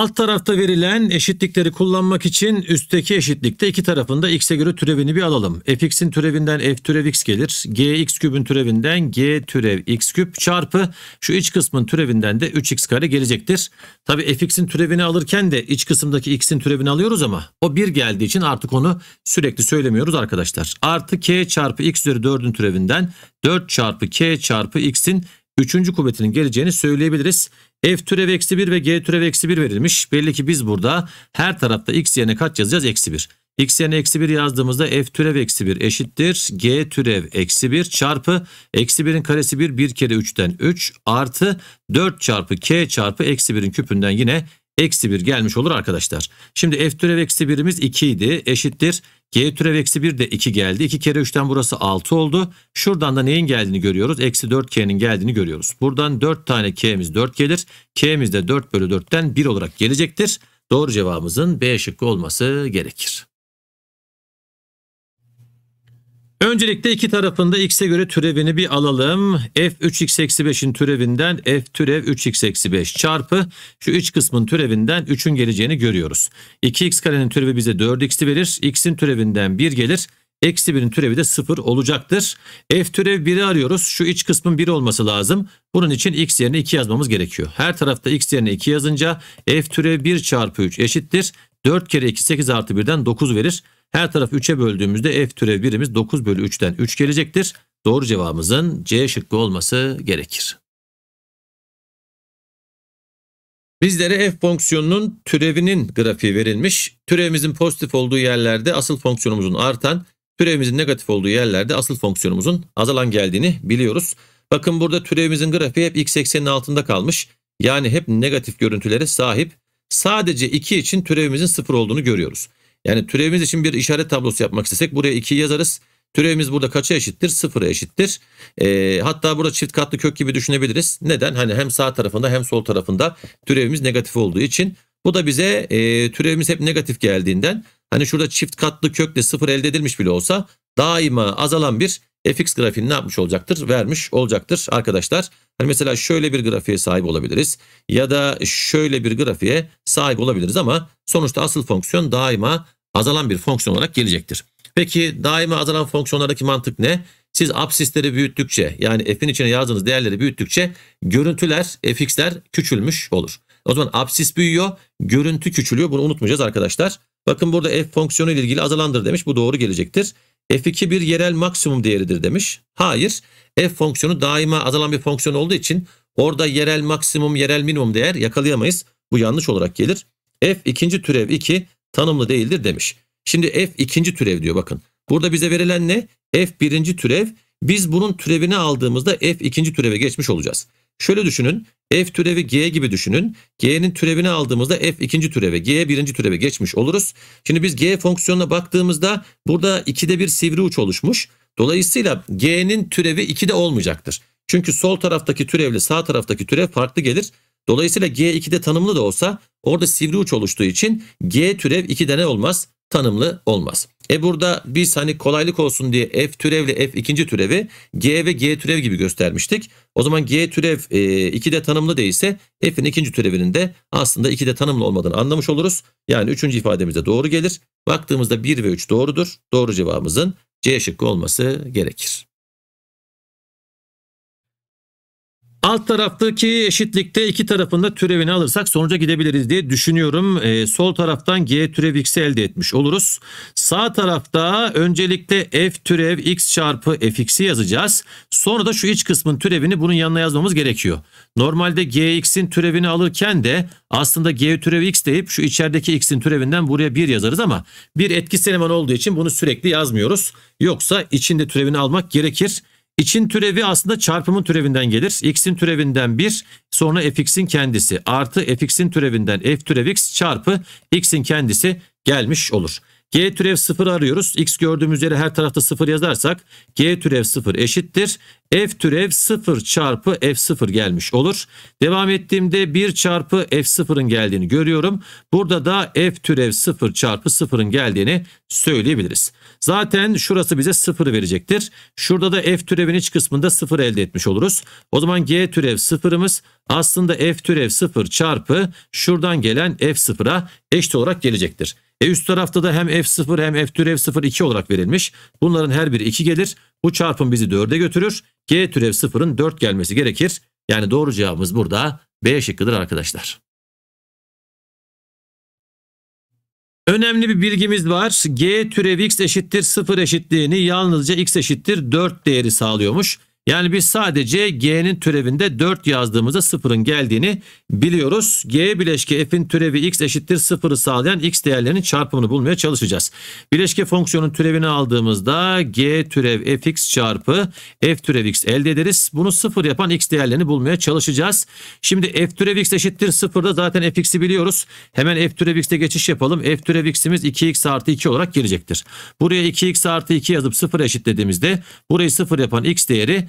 Alt tarafta verilen eşitlikleri kullanmak için üstteki eşitlikte iki tarafında x'e göre türevini bir alalım. fx'in türevinden f türev x gelir. gx kübün türevinden g türev x küp çarpı şu iç kısmın türevinden de 3x kare gelecektir. Tabi fx'in türevini alırken de iç kısımdaki x'in türevini alıyoruz ama o 1 geldiği için artık onu sürekli söylemiyoruz arkadaşlar. Artı k çarpı x üzeri 4'ün türevinden 4 çarpı k çarpı x'in 3. kuvvetinin geleceğini söyleyebiliriz. F türev eksi 1 ve G türev eksi 1 verilmiş. Belli ki biz burada her tarafta x yerine kaç yazacağız? Eksi 1. x yerine eksi 1 yazdığımızda f türev eksi 1 eşittir. G türev eksi 1 çarpı eksi 1'in karesi 1 bir kere 3'ten 3 artı 4 çarpı k çarpı eksi 1'in küpünden yine eksi 1 gelmiş olur arkadaşlar. Şimdi f türev eksi 1'imiz 2 idi eşittir. G türev eksi 1 de 2 geldi. 2 kere 3'ten burası 6 oldu. Şuradan da neyin geldiğini görüyoruz. Eksi 4K'nin geldiğini görüyoruz. Buradan 4 tane K'miz 4 gelir. K'miz de 4 bölü 4'ten 1 olarak gelecektir. Doğru cevabımızın B şıkkı olması gerekir. Öncelikle iki tarafında x'e göre türevini bir alalım. f 3x eksi 5'in türevinden f türev 3x eksi 5 çarpı şu iç kısmın türevinden 3'ün geleceğini görüyoruz. 2x karenin türevi bize 4x'i verir. x'in türevinden 1 gelir. Eksi 1'in türevi de 0 olacaktır. F türev 1'i arıyoruz. Şu iç kısmın 1 olması lazım. Bunun için x yerine 2 yazmamız gerekiyor. Her tarafta x yerine 2 yazınca f türev 1 çarpı 3 eşittir. 4 kere 2 8 artı 1'den 9 verir. Her tarafı 3'e böldüğümüzde f türev birimiz 9 bölü 3'ten 3 gelecektir. Doğru cevabımızın C şıkkı olması gerekir. Bizlere f fonksiyonunun türevinin grafiği verilmiş. Türevimizin pozitif olduğu yerlerde asıl fonksiyonumuzun artan, türevimizin negatif olduğu yerlerde asıl fonksiyonumuzun azalan geldiğini biliyoruz. Bakın burada türevimizin grafiği hep x eksenin altında kalmış. Yani hep negatif görüntülere sahip. Sadece 2 için türevimizin 0 olduğunu görüyoruz. Yani türevimiz için bir işaret tablosu yapmak istesek buraya 2 yazarız. Türevimiz burada kaça eşittir? Sıfıra eşittir. E, hatta burada çift katlı kök gibi düşünebiliriz. Neden? Hani hem sağ tarafında hem sol tarafında türevimiz negatif olduğu için. Bu da bize e, türevimiz hep negatif geldiğinden hani şurada çift katlı kökle sıfır elde edilmiş bile olsa daima azalan bir fx grafiğini ne yapmış olacaktır? Vermiş olacaktır arkadaşlar. Hani mesela şöyle bir grafiğe sahip olabiliriz ya da şöyle bir grafiğe sahip olabiliriz ama sonuçta asıl fonksiyon daima azalan bir fonksiyon olarak gelecektir. Peki daima azalan fonksiyonlardaki mantık ne? Siz absisleri büyüttükçe yani f'in içine yazdığınız değerleri büyüttükçe görüntüler fx'ler küçülmüş olur. O zaman absis büyüyor, görüntü küçülüyor. Bunu unutmayacağız arkadaşlar. Bakın burada f fonksiyonu ile ilgili azalandır demiş. Bu doğru gelecektir f2 bir yerel maksimum değeridir demiş. Hayır f fonksiyonu daima azalan bir fonksiyon olduğu için orada yerel maksimum yerel minimum değer yakalayamayız. Bu yanlış olarak gelir. f ikinci türev 2 tanımlı değildir demiş. Şimdi f ikinci türev diyor bakın. Burada bize verilen ne? f birinci türev. Biz bunun türevini aldığımızda f ikinci türeve geçmiş olacağız. Şöyle düşünün. F türevi G gibi düşünün. G'nin türevini aldığımızda F ikinci türevi, G birinci türevi geçmiş oluruz. Şimdi biz G fonksiyonuna baktığımızda burada 2'de bir sivri uç oluşmuş. Dolayısıyla G'nin türevi 2'de olmayacaktır. Çünkü sol taraftaki türevle sağ taraftaki türev farklı gelir. Dolayısıyla G2'de tanımlı da olsa orada sivri uç oluştuğu için G türev 2'de ne olmaz? Tanımlı olmaz. E burada biz hani kolaylık olsun diye f türevle f ikinci türevi g ve g türev gibi göstermiştik. O zaman g türev e, iki de tanımlı değilse f'in ikinci türevinin de aslında iki de tanımlı olmadığını anlamış oluruz. Yani üçüncü ifademizde doğru gelir. Baktığımızda 1 ve 3 doğrudur. Doğru cevabımızın C şıkkı olması gerekir. Alt taraftaki eşitlikte iki tarafında türevini alırsak sonuca gidebiliriz diye düşünüyorum. E, sol taraftan g türev x elde etmiş oluruz. Sağ tarafta öncelikle f türev x çarpı fx'i yazacağız. Sonra da şu iç kısmın türevini bunun yanına yazmamız gerekiyor. Normalde gx'in türevini alırken de aslında g türev x deyip şu içerideki x'in türevinden buraya 1 yazarız ama bir etkisi eleman olduğu için bunu sürekli yazmıyoruz. Yoksa içinde türevini almak gerekir. İçin türevi aslında çarpımın türevinden gelir. X'in türevinden 1 sonra fx'in kendisi artı fx'in türevinden f türev x çarpı x'in kendisi gelmiş olur. G türev 0 arıyoruz. X gördüğümüz yere her tarafta 0 yazarsak G türev 0 eşittir. F türev 0 çarpı F0 gelmiş olur. Devam ettiğimde 1 çarpı F0'ın geldiğini görüyorum. Burada da F türev 0 çarpı 0'ın geldiğini söyleyebiliriz. Zaten şurası bize 0 verecektir. Şurada da F türevin iç kısmında 0 elde etmiş oluruz. O zaman G türev 0'ımız aslında F türev 0 çarpı şuradan gelen F0'a eşit olarak gelecektir. E üst tarafta da hem F0 hem F türev 0 2 olarak verilmiş. Bunların her biri 2 gelir. Bu çarpım bizi 4'e götürür. G türev 0'ın 4 gelmesi gerekir. Yani doğru cevabımız burada B şıkkıdır arkadaşlar. Önemli bir bilgimiz var. G türev x eşittir 0 eşitliğini yalnızca x eşittir 4 değeri sağlıyormuş. Yani biz sadece g'nin türevinde 4 yazdığımızda sıfırın geldiğini biliyoruz. g bileşke f'in türevi x eşittir sıfırı sağlayan x değerlerinin çarpımını bulmaya çalışacağız. Bileşke fonksiyonun türevini aldığımızda g türev fx çarpı f türev x elde ederiz. Bunu sıfır yapan x değerlerini bulmaya çalışacağız. Şimdi f türev x eşittir sıfırda zaten fx'i biliyoruz. Hemen f türev x'te geçiş yapalım. f türev x'imiz 2x artı 2 olarak gelecektir. Buraya 2x artı 2 yazıp sıfır eşitlediğimizde burayı sıfır yapan x değeri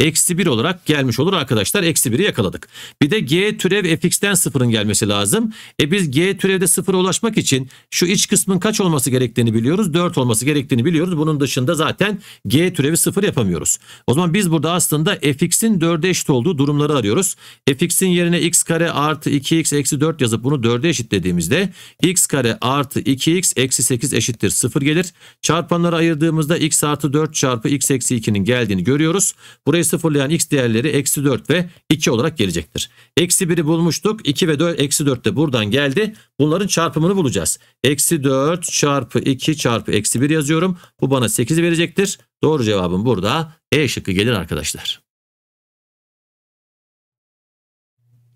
eksi 1 olarak gelmiş olur arkadaşlar. Eksi 1'i yakaladık. Bir de g türev fx'ten 0'ın gelmesi lazım. E biz g türevde 0'a ulaşmak için şu iç kısmın kaç olması gerektiğini biliyoruz. 4 olması gerektiğini biliyoruz. Bunun dışında zaten g türevi 0 yapamıyoruz. O zaman biz burada aslında fx'in 4'e eşit olduğu durumları arıyoruz. fx'in yerine x kare artı 2x eksi 4 yazıp bunu 4'e eşitlediğimizde x kare artı 2x eksi 8 eşittir 0 gelir. Çarpanları ayırdığımızda x artı 4 çarpı x eksi 2'nin geldiğini görüyoruz. Burayı sıfırlayan x değerleri eksi 4 ve 2 olarak gelecektir. Eksi 1'i bulmuştuk. 2 ve 4, eksi 4 de buradan geldi. Bunların çarpımını bulacağız. Eksi 4 çarpı 2 çarpı eksi 1 yazıyorum. Bu bana 8 verecektir. Doğru cevabım burada E şıkkı gelir arkadaşlar.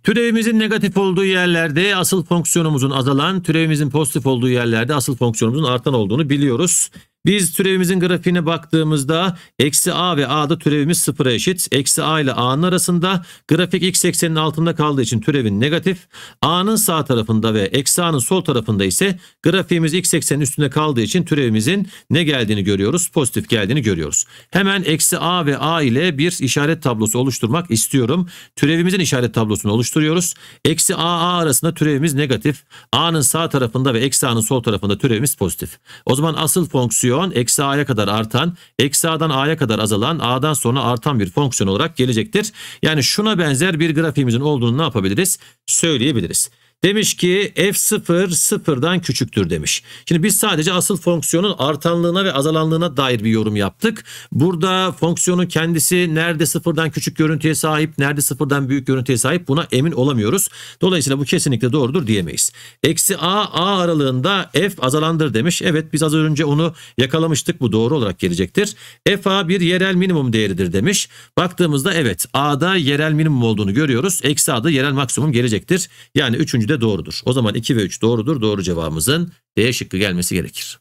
Türevimizin negatif olduğu yerlerde asıl fonksiyonumuzun azalan, türevimizin pozitif olduğu yerlerde asıl fonksiyonumuzun artan olduğunu biliyoruz. Biz türevimizin grafiğine baktığımızda eksi a ve a'da türevimiz sıfıra eşit. Eksi a ile a'nın arasında grafik x eksenin altında kaldığı için türevin negatif. a'nın sağ tarafında ve eksi a'nın sol tarafında ise grafiğimiz x eksenin üstünde kaldığı için türevimizin ne geldiğini görüyoruz? Pozitif geldiğini görüyoruz. Hemen eksi a ve a ile bir işaret tablosu oluşturmak istiyorum. Türevimizin işaret tablosunu oluşturuyoruz. Eksi a a arasında türevimiz negatif. a'nın sağ tarafında ve eksi a'nın sol tarafında türevimiz pozitif. O zaman asıl fonksiyon fonksiyon eksi a'ya kadar artan, eksi a'dan a'ya kadar azalan, a'dan sonra artan bir fonksiyon olarak gelecektir. Yani şuna benzer bir grafiğimizin olduğunu ne yapabiliriz? Söyleyebiliriz. Demiş ki f0 sıfırdan küçüktür demiş. Şimdi biz sadece asıl fonksiyonun artanlığına ve azalanlığına dair bir yorum yaptık. Burada fonksiyonun kendisi nerede sıfırdan küçük görüntüye sahip, nerede sıfırdan büyük görüntüye sahip buna emin olamıyoruz. Dolayısıyla bu kesinlikle doğrudur diyemeyiz. Eksi a, a aralığında f azalandır demiş. Evet biz az önce onu yakalamıştık. Bu doğru olarak gelecektir. f a bir yerel minimum değeridir demiş. Baktığımızda evet a'da yerel minimum olduğunu görüyoruz. Eksi a'da yerel maksimum gelecektir. Yani üçüncü de doğrudur. O zaman 2 ve 3 doğrudur. Doğru cevabımızın D şıkkı gelmesi gerekir.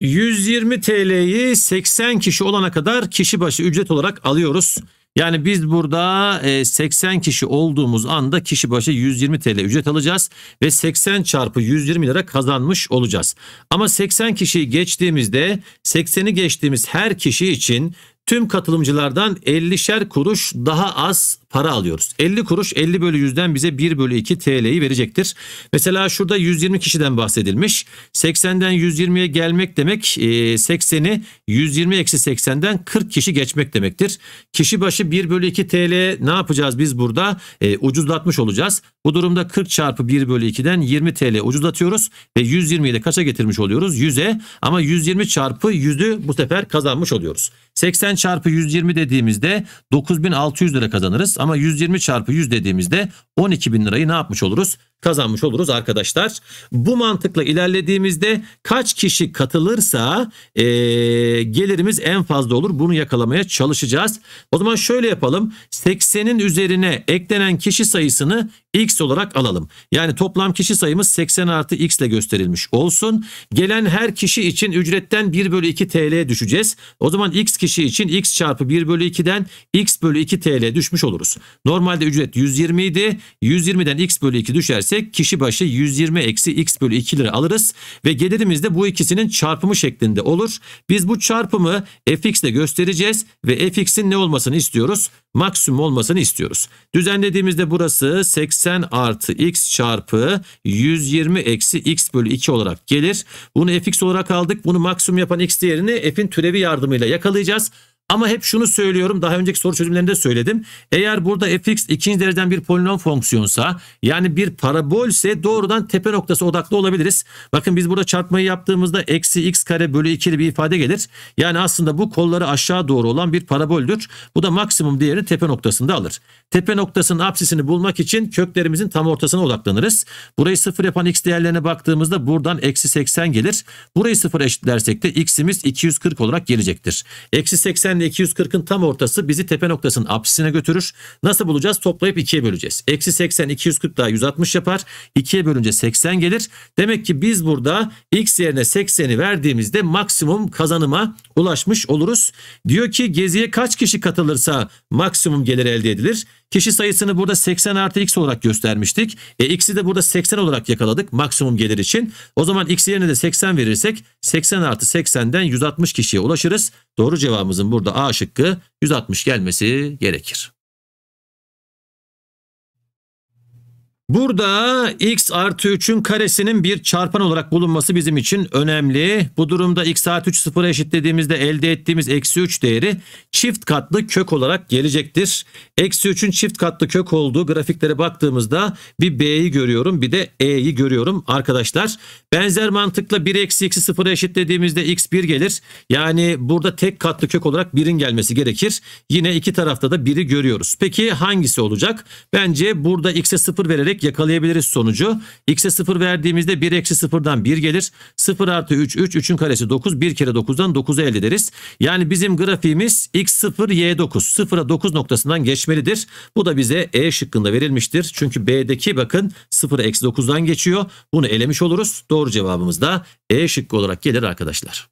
120 TL'yi 80 kişi olana kadar kişi başı ücret olarak alıyoruz. Yani biz burada 80 e, kişi olduğumuz anda kişi başı 120 TL ücret alacağız ve 80 çarpı 120 lira kazanmış olacağız. Ama 80 kişiyi geçtiğimizde 80'i geçtiğimiz her kişi için tüm katılımcılardan 50'şer kuruş daha az para alıyoruz. 50 kuruş 50 bölü 100'den bize 1 bölü 2 TL'yi verecektir. Mesela şurada 120 kişiden bahsedilmiş. 80'den 120'ye gelmek demek 80'i e, 120 eksi 80'den 40 kişi geçmek demektir. Kişi başı 1 bölü 2 TL ne yapacağız biz burada? E, ucuzlatmış olacağız. Bu durumda 40 çarpı 1 bölü 2'den 20 TL ucuzlatıyoruz ve 120'yi de kaça getirmiş oluyoruz? 100'e ama 120 çarpı 100'ü bu sefer kazanmış oluyoruz. 80 çarpı 120 dediğimizde 9600 lira kazanırız. Ama 120 çarpı 100 dediğimizde 12000 lirayı ne yapmış oluruz? Kazanmış oluruz arkadaşlar. Bu mantıkla ilerlediğimizde kaç kişi katılırsa e, gelirimiz en fazla olur. Bunu yakalamaya çalışacağız. O zaman şöyle yapalım. 80'in üzerine eklenen kişi sayısını x olarak alalım. Yani toplam kişi sayımız 80 artı x ile gösterilmiş olsun. Gelen her kişi için ücretten 1 bölü 2 TL düşeceğiz. O zaman x kişi için x çarpı 1 bölü 2'den x bölü 2 TL düşmüş oluruz. Normalde ücret 120 idi. 120'den x bölü 2 düşersek kişi başı 120 eksi x bölü 2 lira alırız. Ve gelirimiz de bu ikisinin çarpımı şeklinde olur. Biz bu çarpımı fx ile göstereceğiz ve fx'in ne olmasını istiyoruz? maksimum olmasını istiyoruz. Düzenlediğimizde burası 80 artı x çarpı 120 eksi x bölü 2 olarak gelir. Bunu fx olarak aldık. Bunu maksimum yapan x değerini f'in türevi yardımıyla yakalayacağız. Ama hep şunu söylüyorum daha önceki soru çözümlerinde söyledim. Eğer burada fx ikinci dereceden bir polinom fonksiyonsa yani bir parabolse doğrudan tepe noktası odaklı olabiliriz. Bakın biz burada çarpmayı yaptığımızda eksi x kare bölü 2'li bir ifade gelir. Yani aslında bu kolları aşağı doğru olan bir paraboldür. Bu da maksimum değerini tepe noktasında alır. Tepe noktasının apsisini bulmak için köklerimizin tam ortasına odaklanırız. Burayı sıfır yapan x değerlerine baktığımızda buradan eksi 80 gelir. Burayı sıfır eşitlersek de x'imiz 240 olarak gelecektir. Eksi 80 ile 240'ın tam ortası bizi tepe noktasının apsisine götürür. Nasıl bulacağız? Toplayıp 2'ye böleceğiz. Eksi 80 240 daha 160 yapar. 2'ye bölünce 80 gelir. Demek ki biz burada x yerine 80'i verdiğimizde maksimum kazanıma ulaşmış oluruz. Diyor ki geziye kaç kişi katılırsa maksimum gelir elde edilir. Kişi sayısını burada 80 artı x olarak göstermiştik. E x'i de burada 80 olarak yakaladık maksimum gelir için. O zaman x yerine de 80 verirsek 80 artı 80'den 160 kişiye ulaşırız. Doğru cevabımızın burada A şıkkı 160 gelmesi gerekir. Burada x artı 3'ün karesinin bir çarpan olarak bulunması bizim için önemli. Bu durumda x artı 3 sıfıra eşitlediğimizde elde ettiğimiz eksi 3 değeri çift katlı kök olarak gelecektir. Eksi 3'ün çift katlı kök olduğu grafiklere baktığımızda bir b'yi görüyorum bir de e'yi görüyorum arkadaşlar. Benzer mantıkla 1 eksi x'i sıfıra eşitlediğimizde x 1 gelir. Yani burada tek katlı kök olarak 1'in gelmesi gerekir. Yine iki tarafta da 1'i görüyoruz. Peki hangisi olacak? Bence burada x'e sıfır vererek çevirerek yakalayabiliriz sonucu. X'e 0 verdiğimizde 1 eksi 0'dan 1 gelir. 0 artı 3 3 3'ün karesi 9 1 kere 9'dan 9'u elde ederiz. Yani bizim grafiğimiz x0 y9 0'a 9 noktasından geçmelidir. Bu da bize E şıkkında verilmiştir. Çünkü B'deki bakın 0 eksi 9'dan geçiyor. Bunu elemiş oluruz. Doğru cevabımız da E şıkkı olarak gelir arkadaşlar.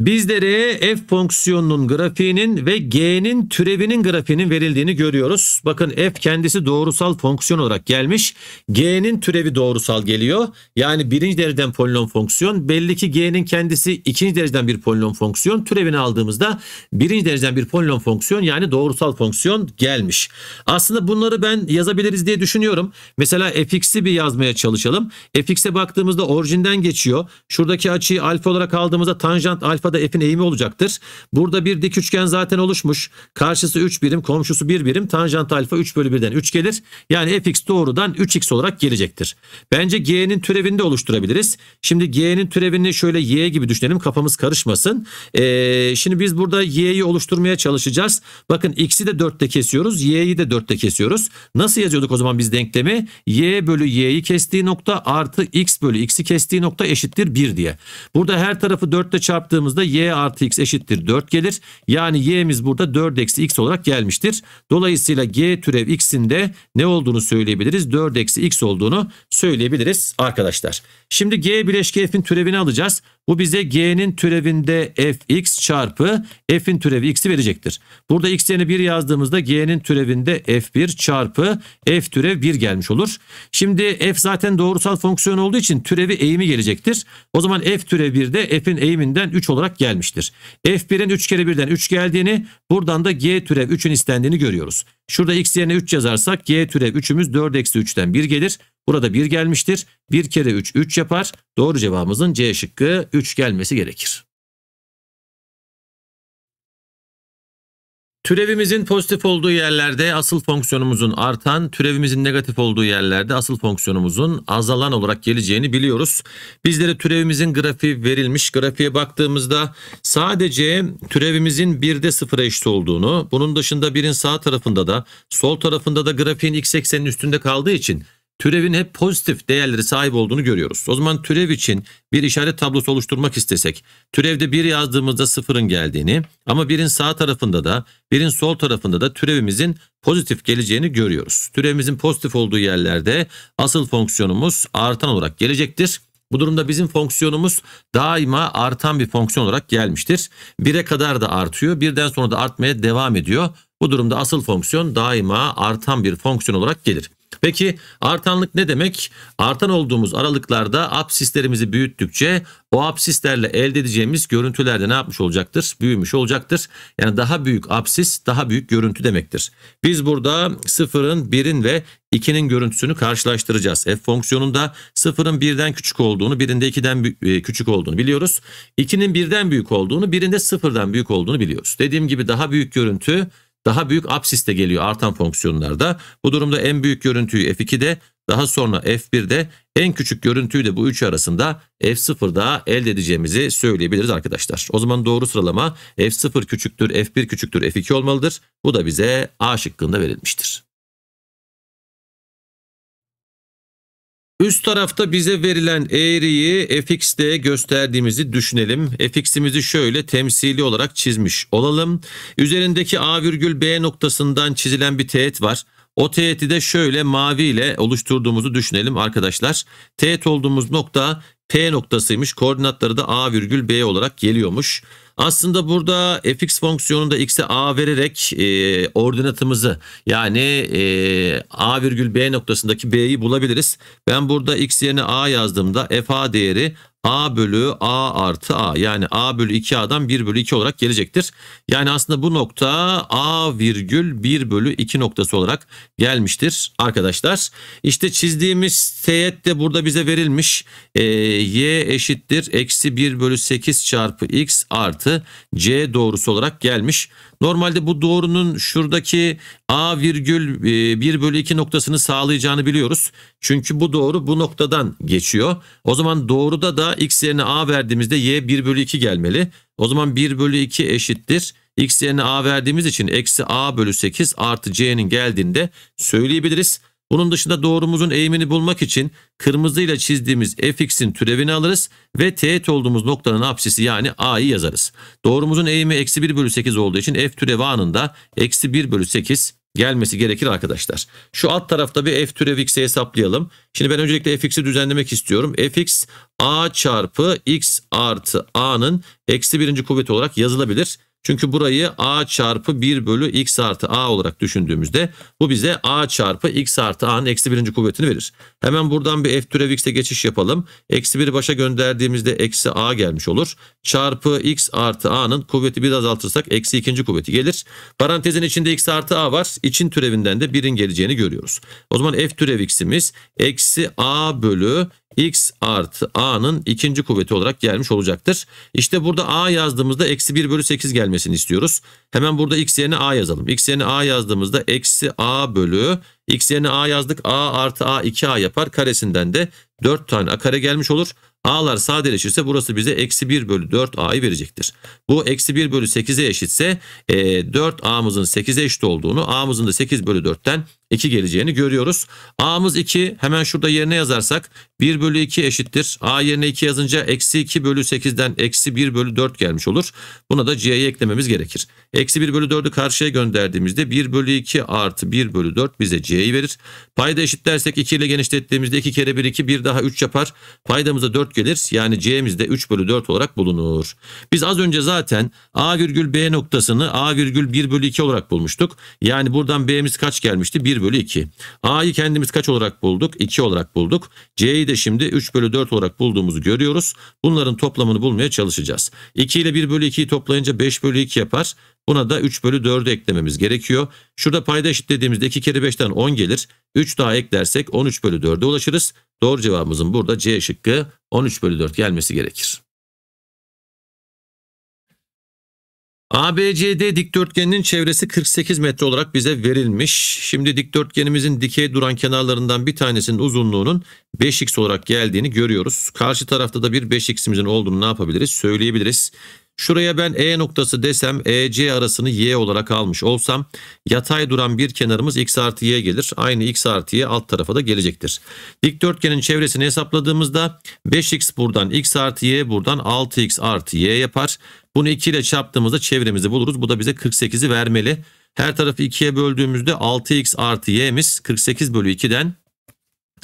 Bizlere f fonksiyonunun grafiğinin ve g'nin türevinin grafiğinin verildiğini görüyoruz. Bakın f kendisi doğrusal fonksiyon olarak gelmiş. G'nin türevi doğrusal geliyor. Yani birinci dereceden polinom fonksiyon. Belli ki g'nin kendisi ikinci dereceden bir polinom fonksiyon. Türevini aldığımızda birinci dereceden bir polinom fonksiyon yani doğrusal fonksiyon gelmiş. Aslında bunları ben yazabiliriz diye düşünüyorum. Mesela fx'i bir yazmaya çalışalım. fx'e baktığımızda orijinden geçiyor. Şuradaki açıyı alfa olarak aldığımızda tanjant alfa çarpmada f'in eğimi olacaktır. Burada bir dik üçgen zaten oluşmuş. Karşısı 3 birim, komşusu 1 birim. Tanjant alfa 3 bölü 1'den 3 gelir. Yani fx doğrudan 3x olarak gelecektir. Bence g'nin türevini de oluşturabiliriz. Şimdi g'nin türevini şöyle y gibi düşünelim. Kafamız karışmasın. Ee, şimdi biz burada y'yi oluşturmaya çalışacağız. Bakın x'i de 4'te kesiyoruz. y'yi de 4'te kesiyoruz. Nasıl yazıyorduk o zaman biz denklemi? y bölü y'yi kestiği nokta artı x bölü x'i kestiği nokta eşittir 1 diye. Burada her tarafı 4'te çarptığımızda baktığımızda y artı x eşittir 4 gelir. Yani y'miz burada 4 eksi x olarak gelmiştir. Dolayısıyla g türev x'in de ne olduğunu söyleyebiliriz? 4 eksi x olduğunu söyleyebiliriz arkadaşlar. Şimdi g bileşke f'in türevini alacağız. Bu bize g'nin türevinde fx çarpı f'in türevi x'i verecektir. Burada x yerine 1 yazdığımızda g'nin türevinde f1 çarpı f türev 1 gelmiş olur. Şimdi f zaten doğrusal fonksiyon olduğu için türevi eğimi gelecektir. O zaman f türev 1 de f'in eğiminden 3 olarak olarak gelmiştir. F1'in 3 kere 1'den 3 geldiğini buradan da G türev 3'ün istendiğini görüyoruz. Şurada x yerine 3 yazarsak G türev 3'ümüz 4 eksi 3'ten 1 gelir. Burada 1 gelmiştir. 1 kere 3 3 yapar. Doğru cevabımızın C şıkkı 3 gelmesi gerekir. Türevimizin pozitif olduğu yerlerde asıl fonksiyonumuzun artan, türevimizin negatif olduğu yerlerde asıl fonksiyonumuzun azalan olarak geleceğini biliyoruz. Bizlere türevimizin grafiği verilmiş. Grafiğe baktığımızda sadece türevimizin 1'de 0'a eşit olduğunu, bunun dışında birin sağ tarafında da sol tarafında da grafiğin x eksenin üstünde kaldığı için türevin hep pozitif değerleri sahip olduğunu görüyoruz. O zaman türev için bir işaret tablosu oluşturmak istesek, türevde 1 yazdığımızda sıfırın geldiğini ama birin sağ tarafında da birin sol tarafında da türevimizin pozitif geleceğini görüyoruz. Türevimizin pozitif olduğu yerlerde asıl fonksiyonumuz artan olarak gelecektir. Bu durumda bizim fonksiyonumuz daima artan bir fonksiyon olarak gelmiştir. 1'e kadar da artıyor, birden sonra da artmaya devam ediyor. Bu durumda asıl fonksiyon daima artan bir fonksiyon olarak gelir. Peki artanlık ne demek? Artan olduğumuz aralıklarda absislerimizi büyüttükçe o absislerle elde edeceğimiz görüntülerde ne yapmış olacaktır? Büyümüş olacaktır. Yani daha büyük absis daha büyük görüntü demektir. Biz burada sıfırın, birin ve ikinin görüntüsünü karşılaştıracağız. F fonksiyonunda sıfırın birden küçük olduğunu, birinde ikiden e, küçük olduğunu biliyoruz. İkinin birden büyük olduğunu, birinde sıfırdan büyük olduğunu biliyoruz. Dediğim gibi daha büyük görüntü daha büyük apsis geliyor artan fonksiyonlarda. Bu durumda en büyük görüntüyü F2'de daha sonra F1'de en küçük görüntüyü de bu üçü arasında F0'da elde edeceğimizi söyleyebiliriz arkadaşlar. O zaman doğru sıralama F0 küçüktür F1 küçüktür F2 olmalıdır. Bu da bize A şıkkında verilmiştir. Üst tarafta bize verilen eğriyi fx'de gösterdiğimizi düşünelim. fx'imizi şöyle temsili olarak çizmiş olalım. Üzerindeki a virgül b noktasından çizilen bir teğet var. O teğeti de şöyle mavi ile oluşturduğumuzu düşünelim arkadaşlar. Teğet olduğumuz nokta P noktasıymış. Koordinatları da A virgül B olarak geliyormuş. Aslında burada fx fonksiyonunda x'e a vererek e, ordinatımızı yani e, a virgül b noktasındaki b'yi bulabiliriz. Ben burada x yerine a yazdığımda f a değeri A bölü A artı A yani A bölü 2A'dan 1 bölü 2 olarak gelecektir. Yani aslında bu nokta A virgül 1 bölü 2 noktası olarak gelmiştir arkadaşlar. İşte çizdiğimiz teğet de burada bize verilmiş. E, y eşittir eksi 1 bölü 8 çarpı x artı C doğrusu olarak gelmiş. Normalde bu doğrunun şuradaki a virgül 1 e, bölü 2 noktasını sağlayacağını biliyoruz. Çünkü bu doğru bu noktadan geçiyor. O zaman doğruda da x yerine a verdiğimizde y 1 bölü 2 gelmeli. O zaman 1 bölü 2 eşittir. X yerine A verdiğimiz için eksi A bölü 8 artı C'nin geldiğinde söyleyebiliriz. Bunun dışında doğrumuzun eğimini bulmak için kırmızıyla çizdiğimiz fx'in türevini alırız ve teğet olduğumuz noktanın apsisi yani a'yı yazarız. Doğrumuzun eğimi eksi 1 bölü 8 olduğu için f türevi anında eksi 1 bölü 8 gelmesi gerekir arkadaşlar. Şu alt tarafta bir f türev x'i hesaplayalım. Şimdi ben öncelikle fx'i düzenlemek istiyorum. fx a çarpı x artı a'nın eksi birinci kuvveti olarak yazılabilir. Çünkü burayı a çarpı 1 bölü x artı a olarak düşündüğümüzde bu bize a çarpı x artı a'nın eksi birinci kuvvetini verir. Hemen buradan bir f türev x'e geçiş yapalım. Eksi 1'i başa gönderdiğimizde eksi a gelmiş olur. Çarpı x artı a'nın kuvveti bir azaltırsak eksi ikinci kuvveti gelir. Parantezin içinde x artı a var. İçin türevinden de 1'in geleceğini görüyoruz. O zaman f türev x'imiz eksi a bölü x artı a'nın ikinci kuvveti olarak gelmiş olacaktır. İşte burada a yazdığımızda eksi 1 bölü 8 gelmesini istiyoruz. Hemen burada x yerine a yazalım. x yerine a yazdığımızda eksi a bölü x yerine a yazdık a artı a 2a yapar. Karesinden de 4 tane a kare gelmiş olur. A'lar sadeleşirse burası bize eksi 1 bölü 4A'yı verecektir. Bu eksi 1 bölü 8'e eşitse 4A'mızın 8'e eşit olduğunu A'mızın da 8 bölü 4'ten 2 geleceğini görüyoruz. A'mız 2 hemen şurada yerine yazarsak 1 bölü 2 eşittir. A yerine 2 yazınca eksi 2 bölü 8'den eksi 1 bölü 4 gelmiş olur. Buna da C'yi eklememiz gerekir. Eksi 1 bölü 4'ü karşıya gönderdiğimizde 1 bölü 2 artı 1 bölü 4 bize C'yi verir. Payda eşitlersek 2 ile genişlettiğimizde 2 kere 1 2 1 daha 3 yapar. Paydamıza 4 gelir yani C'miz de 3 bölü 4 olarak bulunur. Biz az önce zaten A virgül B noktasını A virgül 1 bölü 2 olarak bulmuştuk. Yani buradan B'miz kaç gelmişti? 1 1 bölü 2. A'yı kendimiz kaç olarak bulduk? 2 olarak bulduk. C'yi de şimdi 3 bölü 4 olarak bulduğumuzu görüyoruz. Bunların toplamını bulmaya çalışacağız. 2 ile 1 bölü 2'yi toplayınca 5 bölü 2 yapar. Buna da 3 bölü 4'ü eklememiz gerekiyor. Şurada payda eşitlediğimizde 2 kere 5'ten 10 gelir. 3 daha eklersek 13 bölü 4'e ulaşırız. Doğru cevabımızın burada C şıkkı 13 bölü 4 gelmesi gerekir. ABCD dikdörtgeninin çevresi 48 metre olarak bize verilmiş. Şimdi dikdörtgenimizin dikey duran kenarlarından bir tanesinin uzunluğunun 5x olarak geldiğini görüyoruz. Karşı tarafta da bir 5x'imizin olduğunu ne yapabiliriz? Söyleyebiliriz. Şuraya ben E noktası desem EC arasını Y olarak almış olsam yatay duran bir kenarımız X artı Y gelir. Aynı X artı Y alt tarafa da gelecektir. Dikdörtgenin çevresini hesapladığımızda 5X buradan X artı Y buradan 6X artı Y yapar. Bunu 2 ile çarptığımızda çevremizi buluruz. Bu da bize 48'i vermeli. Her tarafı 2'ye böldüğümüzde 6x artı y'miz 48 bölü 2'den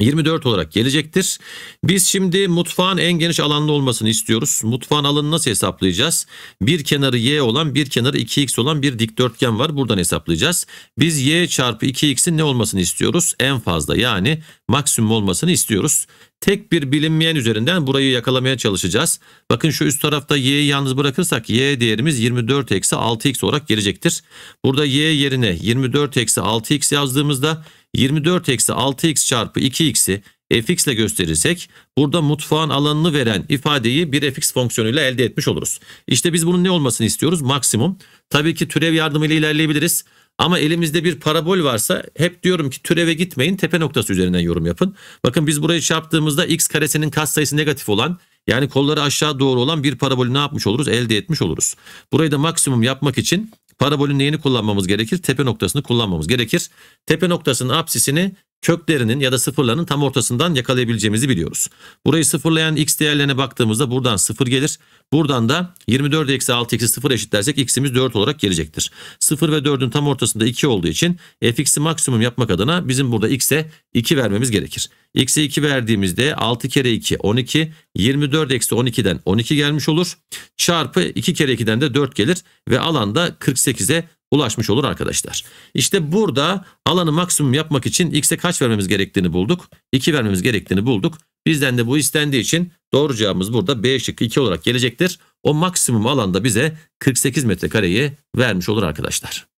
24 olarak gelecektir. Biz şimdi mutfağın en geniş alanlı olmasını istiyoruz. Mutfağın alanı nasıl hesaplayacağız? Bir kenarı y olan bir kenarı 2x olan bir dikdörtgen var. Buradan hesaplayacağız. Biz y çarpı 2x'in ne olmasını istiyoruz? En fazla yani maksimum olmasını istiyoruz tek bir bilinmeyen üzerinden burayı yakalamaya çalışacağız. Bakın şu üst tarafta y'yi yalnız bırakırsak y değerimiz 24 eksi 6x olarak gelecektir. Burada y yerine 24 eksi 6x yazdığımızda 24 eksi 6x çarpı 2x'i fx ile gösterirsek burada mutfağın alanını veren ifadeyi bir fx fonksiyonuyla elde etmiş oluruz. İşte biz bunun ne olmasını istiyoruz? Maksimum. Tabii ki türev yardımıyla ilerleyebiliriz. Ama elimizde bir parabol varsa hep diyorum ki türeve gitmeyin tepe noktası üzerinden yorum yapın. Bakın biz burayı çarptığımızda x karesinin katsayısı negatif olan yani kolları aşağı doğru olan bir parabolü ne yapmış oluruz? Elde etmiş oluruz. Burayı da maksimum yapmak için parabolün neyini kullanmamız gerekir? Tepe noktasını kullanmamız gerekir. Tepe noktasının apsisini köklerinin ya da sıfırlarının tam ortasından yakalayabileceğimizi biliyoruz. Burayı sıfırlayan x değerlerine baktığımızda buradan sıfır gelir. Buradan da 24 eksi 6 eksi 0 eşitlersek x'imiz 4 olarak gelecektir. 0 ve 4'ün tam ortasında 2 olduğu için fx'i maksimum yapmak adına bizim burada x'e 2 vermemiz gerekir. X'e 2 verdiğimizde 6 kere 2 12 24 eksi 12'den 12 gelmiş olur. Çarpı 2 kere 2'den de 4 gelir ve alanda 48'e ulaşmış olur arkadaşlar. İşte burada alanı maksimum yapmak için x'e kaç vermemiz gerektiğini bulduk. 2 vermemiz gerektiğini bulduk. Bizden de bu istendiği için doğru cevabımız burada B şıkkı 2 olarak gelecektir. O maksimum alanda bize 48 metrekareyi vermiş olur arkadaşlar.